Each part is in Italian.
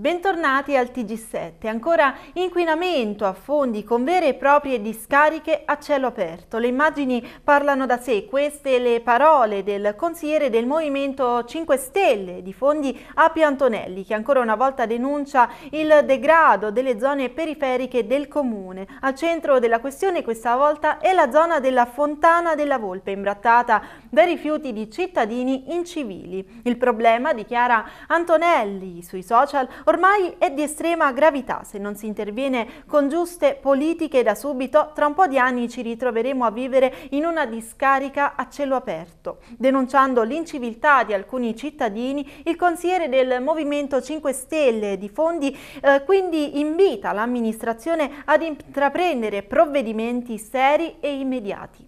Bentornati al TG7, ancora inquinamento a fondi con vere e proprie discariche a cielo aperto. Le immagini parlano da sé, queste le parole del consigliere del Movimento 5 Stelle di Fondi Api Antonelli che ancora una volta denuncia il degrado delle zone periferiche del comune. Al centro della questione questa volta è la zona della Fontana della Volpe imbrattata dai rifiuti di cittadini incivili. Il problema, dichiara Antonelli sui social, ormai è di estrema gravità. Se non si interviene con giuste politiche da subito, tra un po' di anni ci ritroveremo a vivere in una discarica a cielo aperto. Denunciando l'inciviltà di alcuni cittadini, il consigliere del Movimento 5 Stelle di Fondi eh, quindi invita l'amministrazione ad intraprendere provvedimenti seri e immediati.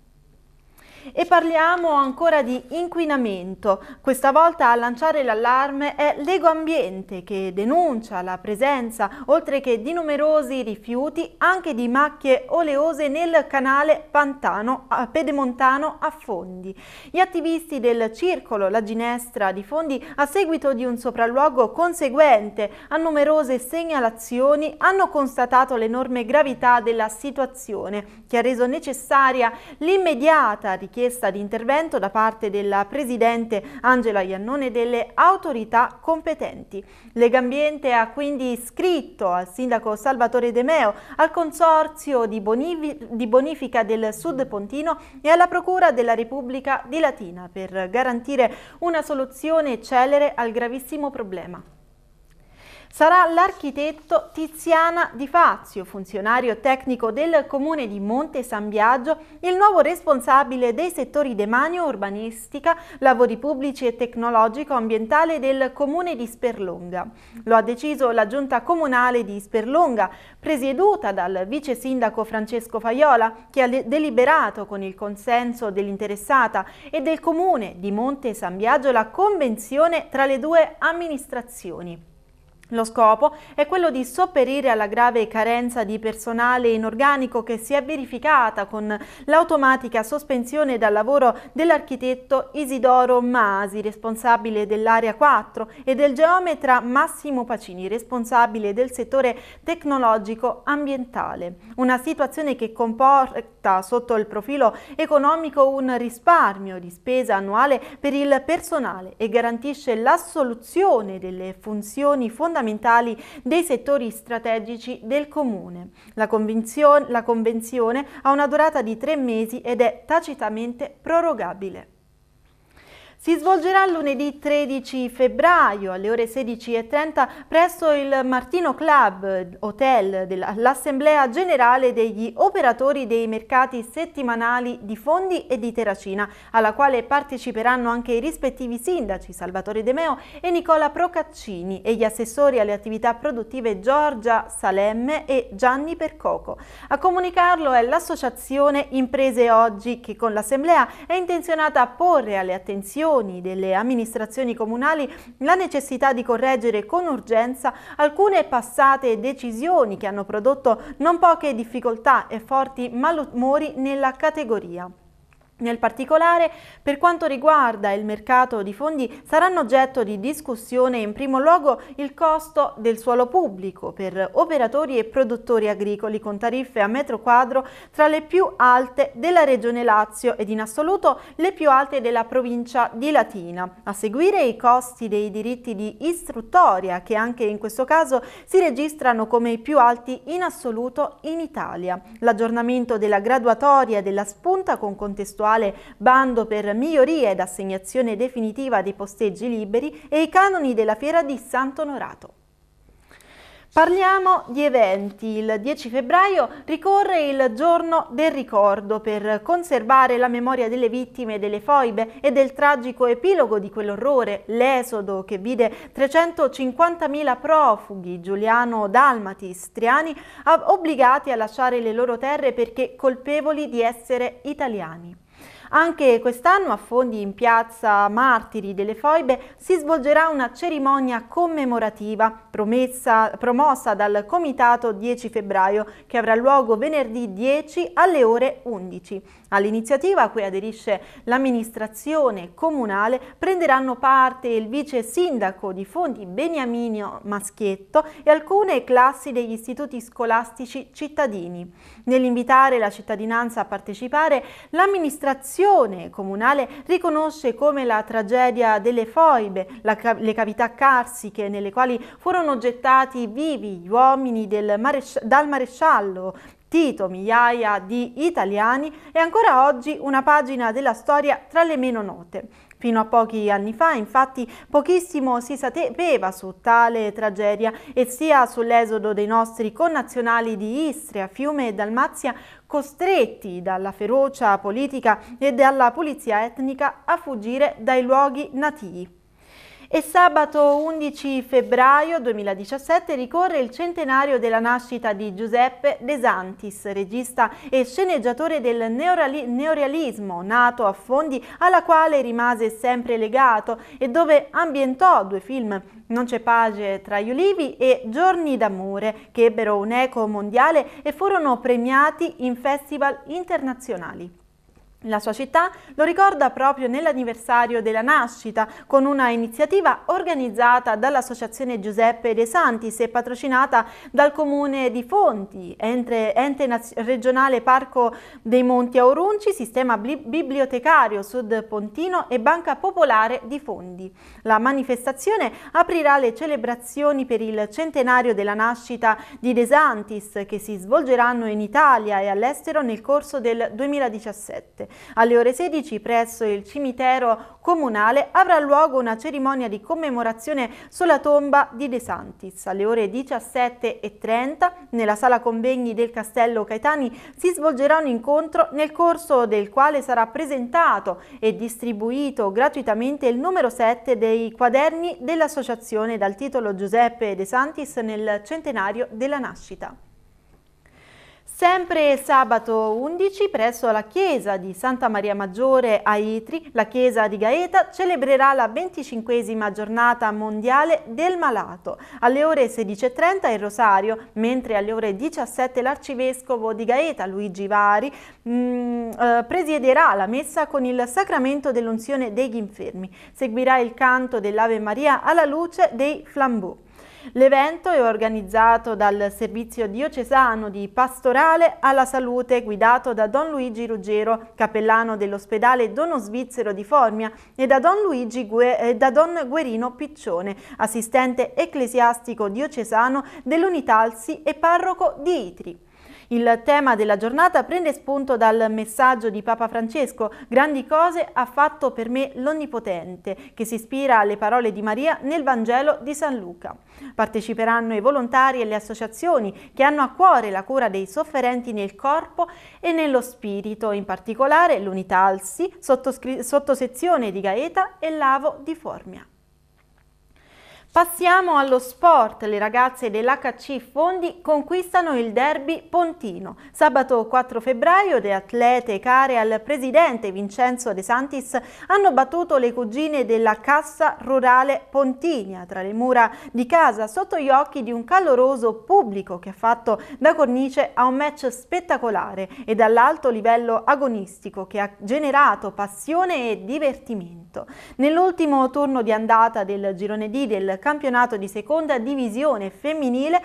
E parliamo ancora di inquinamento. Questa volta a lanciare l'allarme è Lego Ambiente che denuncia la presenza, oltre che di numerosi rifiuti, anche di macchie oleose nel canale Pantano Pedemontano a Fondi. Gli attivisti del circolo La Ginestra di Fondi, a seguito di un sopralluogo conseguente a numerose segnalazioni, hanno constatato l'enorme gravità della situazione che ha reso necessaria l'immediata richiesta richiesta di intervento da parte della Presidente Angela Iannone e delle autorità competenti. Legambiente ha quindi iscritto al Sindaco Salvatore De Meo, al Consorzio di, di Bonifica del Sud Pontino e alla Procura della Repubblica di Latina per garantire una soluzione celere al gravissimo problema sarà l'architetto Tiziana Di Fazio, funzionario tecnico del comune di Monte San Biagio, il nuovo responsabile dei settori demanio, urbanistica, lavori pubblici e tecnologico-ambientale del comune di Sperlonga. Lo ha deciso la giunta comunale di Sperlonga, presieduta dal vice sindaco Francesco Faiola, che ha deliberato con il consenso dell'interessata e del comune di Monte San Biagio la convenzione tra le due amministrazioni. Lo scopo è quello di sopperire alla grave carenza di personale inorganico che si è verificata con l'automatica sospensione dal lavoro dell'architetto Isidoro Masi, responsabile dell'area 4, e del geometra Massimo Pacini, responsabile del settore tecnologico ambientale. Una situazione che comporta sotto il profilo economico un risparmio di spesa annuale per il personale e garantisce l'assoluzione delle funzioni fondamentali fondamentali dei settori strategici del Comune. La, la Convenzione ha una durata di tre mesi ed è tacitamente prorogabile. Si svolgerà lunedì 13 febbraio alle ore 16.30 presso il Martino Club Hotel dell'Assemblea Generale degli Operatori dei Mercati Settimanali di Fondi e di Terracina, alla quale parteciperanno anche i rispettivi sindaci Salvatore De Meo e Nicola Procaccini e gli assessori alle attività produttive Giorgia Salemme e Gianni Percoco. A comunicarlo è l'associazione Imprese Oggi che con l'Assemblea è intenzionata a porre alle attenzioni Regioni, delle amministrazioni comunali la necessità di correggere con urgenza alcune passate decisioni che hanno prodotto non poche difficoltà e forti malumori nella categoria. Nel particolare, per quanto riguarda il mercato di fondi, saranno oggetto di discussione in primo luogo il costo del suolo pubblico per operatori e produttori agricoli con tariffe a metro quadro tra le più alte della regione Lazio ed in assoluto le più alte della provincia di Latina. A seguire i costi dei diritti di istruttoria che anche in questo caso si registrano come i più alti in assoluto in Italia. L'aggiornamento della graduatoria della spunta con contestuale attuale bando per migliorie ed assegnazione definitiva dei posteggi liberi e i canoni della fiera di Sant'Onorato. Parliamo di eventi. Il 10 febbraio ricorre il giorno del ricordo per conservare la memoria delle vittime delle foibe e del tragico epilogo di quell'orrore, l'esodo che vide 350.000 profughi giuliano-dalmati striani obbligati a lasciare le loro terre perché colpevoli di essere italiani. Anche quest'anno a Fondi in piazza Martiri delle Foibe si svolgerà una cerimonia commemorativa promessa, promossa dal Comitato 10 febbraio che avrà luogo venerdì 10 alle ore 11. All'iniziativa a cui aderisce l'amministrazione comunale prenderanno parte il vice sindaco di Fondi Beniaminio Maschietto e alcune classi degli istituti scolastici cittadini. Nell'invitare la cittadinanza a partecipare, l'amministrazione comunale riconosce come la tragedia delle foibe, la, le cavità carsiche nelle quali furono furono gettati vivi gli uomini maresci dal maresciallo Tito, migliaia di italiani è ancora oggi una pagina della storia tra le meno note. Fino a pochi anni fa, infatti, pochissimo si sapeva su tale tragedia e sia sull'esodo dei nostri connazionali di Istria, Fiume e Dalmazia, costretti dalla ferocia politica e dalla pulizia etnica a fuggire dai luoghi nativi. E sabato 11 febbraio 2017 ricorre il centenario della nascita di Giuseppe De Santis, regista e sceneggiatore del neorealismo, nato a Fondi, alla quale rimase sempre legato e dove ambientò due film non c'è pace tra gli ulivi e Giorni d'amore, che ebbero un'eco mondiale e furono premiati in festival internazionali. La sua città lo ricorda proprio nell'anniversario della nascita, con una iniziativa organizzata dall'Associazione Giuseppe De Santis e patrocinata dal Comune di Fonti, ente, ente regionale Parco dei Monti Aurunci, sistema bibliotecario Sud Pontino e Banca Popolare di Fondi. La manifestazione aprirà le celebrazioni per il centenario della nascita di De Santis, che si svolgeranno in Italia e all'estero nel corso del 2017. Alle ore 16 presso il cimitero comunale avrà luogo una cerimonia di commemorazione sulla tomba di De Santis. Alle ore 17.30 nella sala convegni del Castello Caetani si svolgerà un incontro nel corso del quale sarà presentato e distribuito gratuitamente il numero 7 dei quaderni dell'associazione dal titolo Giuseppe De Santis nel centenario della nascita. Sempre sabato 11 presso la chiesa di Santa Maria Maggiore a Itri, la chiesa di Gaeta celebrerà la 25 giornata mondiale del malato. Alle ore 16.30 il rosario, mentre alle ore 17 l'arcivescovo di Gaeta Luigi Vari mh, mm, eh, presiederà la messa con il sacramento dell'unzione degli infermi. Seguirà il canto dell'Ave Maria alla luce dei flambeaux. L'evento è organizzato dal Servizio Diocesano di Pastorale alla Salute guidato da Don Luigi Ruggero, cappellano dell'ospedale Dono Svizzero di Formia e da Don, Luigi Gue, eh, da Don Guerino Piccione, assistente ecclesiastico diocesano dell'Unitalsi e parroco di Itri. Il tema della giornata prende spunto dal messaggio di Papa Francesco Grandi cose ha fatto per me l'Onnipotente, che si ispira alle parole di Maria nel Vangelo di San Luca. Parteciperanno i volontari e le associazioni che hanno a cuore la cura dei sofferenti nel corpo e nello spirito, in particolare l'Unitalsi, sottosezione di Gaeta e Lavo di Formia. Passiamo allo sport. Le ragazze dell'HC Fondi conquistano il derby pontino. Sabato 4 febbraio le atlete care al presidente Vincenzo De Santis hanno battuto le cugine della Cassa Rurale Pontinia tra le mura di casa sotto gli occhi di un caloroso pubblico che ha fatto da cornice a un match spettacolare e dall'alto livello agonistico che ha generato passione e divertimento. Nell'ultimo turno di andata del girone D del campionato di seconda divisione femminile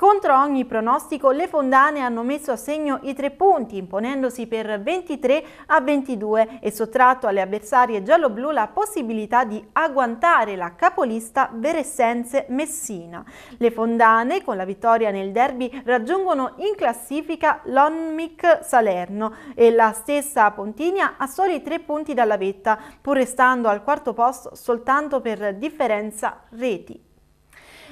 contro ogni pronostico le fondane hanno messo a segno i tre punti, imponendosi per 23 a 22 e sottratto alle avversarie gialloblu la possibilità di agguantare la capolista Veressenze Messina. Le fondane, con la vittoria nel derby, raggiungono in classifica l'Onmic Salerno e la stessa Pontinia ha soli tre punti dalla vetta, pur restando al quarto posto soltanto per differenza reti.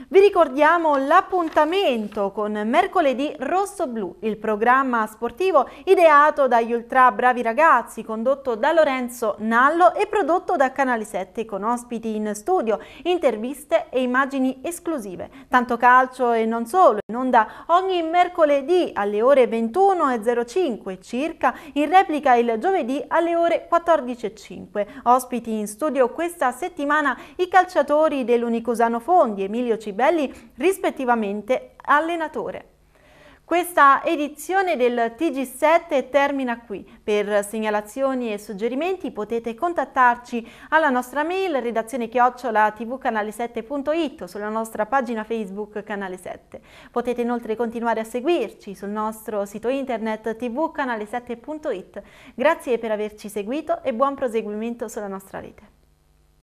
Vi ricordiamo l'appuntamento con mercoledì rosso-blu, il programma sportivo ideato dagli ultra bravi ragazzi, condotto da Lorenzo Nallo e prodotto da Canale 7 con ospiti in studio, interviste e immagini esclusive. Tanto calcio e non solo, in onda ogni mercoledì alle ore 21.05 circa, in replica il giovedì alle ore 14.05. Ospiti in studio questa settimana i calciatori dell'Unicusano Fondi, Emilio Cicciani, Cibelli, rispettivamente allenatore. Questa edizione del TG7 termina qui. Per segnalazioni e suggerimenti potete contattarci alla nostra mail redazione chiocciola tvcanale7.it o sulla nostra pagina Facebook Canale 7. Potete inoltre continuare a seguirci sul nostro sito internet tvcanale7.it. Grazie per averci seguito e buon proseguimento sulla nostra rete.